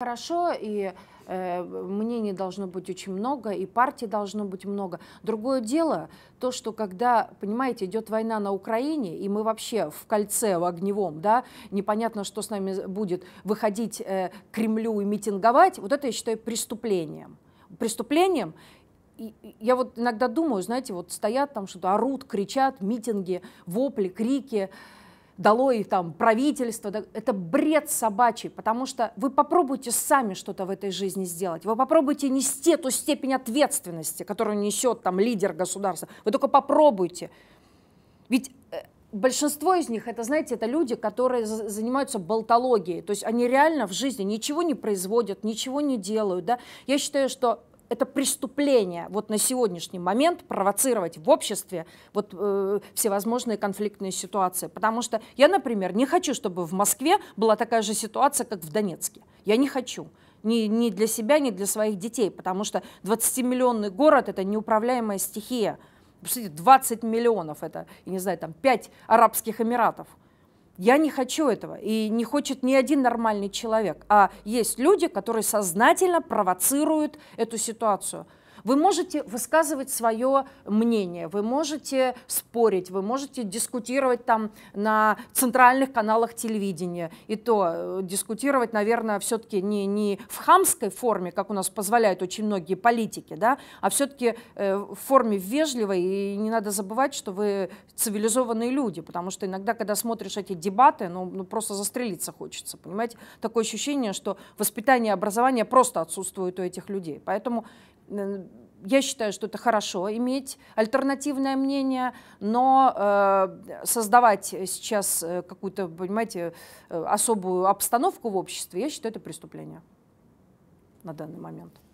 хорошо, и э, мнений должно быть очень много, и партий должно быть много. Другое дело, то, что когда, понимаете, идет война на Украине, и мы вообще в кольце, в огневом, да, непонятно, что с нами будет, выходить э, к Кремлю и митинговать, вот это я считаю преступлением. Преступлением, и я вот иногда думаю, знаете, вот стоят там что-то, орут, кричат, митинги, вопли, крики дало долой там правительство. Это бред собачий, потому что вы попробуйте сами что-то в этой жизни сделать. Вы попробуйте нести ту степень ответственности, которую несет там лидер государства. Вы только попробуйте. Ведь э, большинство из них, это, знаете, это люди, которые занимаются болтологией. То есть они реально в жизни ничего не производят, ничего не делают. Да? Я считаю, что это преступление вот на сегодняшний момент провоцировать в обществе вот э, всевозможные конфликтные ситуации, потому что я, например, не хочу, чтобы в Москве была такая же ситуация, как в Донецке. Я не хочу ни, ни для себя, ни для своих детей, потому что 20-миллионный город – это неуправляемая стихия. 20 миллионов – это, я не знаю, там 5 Арабских Эмиратов – я не хочу этого, и не хочет ни один нормальный человек. А есть люди, которые сознательно провоцируют эту ситуацию. Вы можете высказывать свое мнение, вы можете спорить, вы можете дискутировать там на центральных каналах телевидения. И то э, дискутировать, наверное, все-таки не, не в хамской форме, как у нас позволяют очень многие политики, да, а все-таки э, в форме вежливой. И не надо забывать, что вы цивилизованные люди, потому что иногда, когда смотришь эти дебаты, ну, ну просто застрелиться хочется, понимаете? Такое ощущение, что воспитание и образование просто отсутствует у этих людей. Поэтому я считаю, что это хорошо иметь альтернативное мнение, но э, создавать сейчас э, какую-то, понимаете, э, особую обстановку в обществе, я считаю, это преступление на данный момент.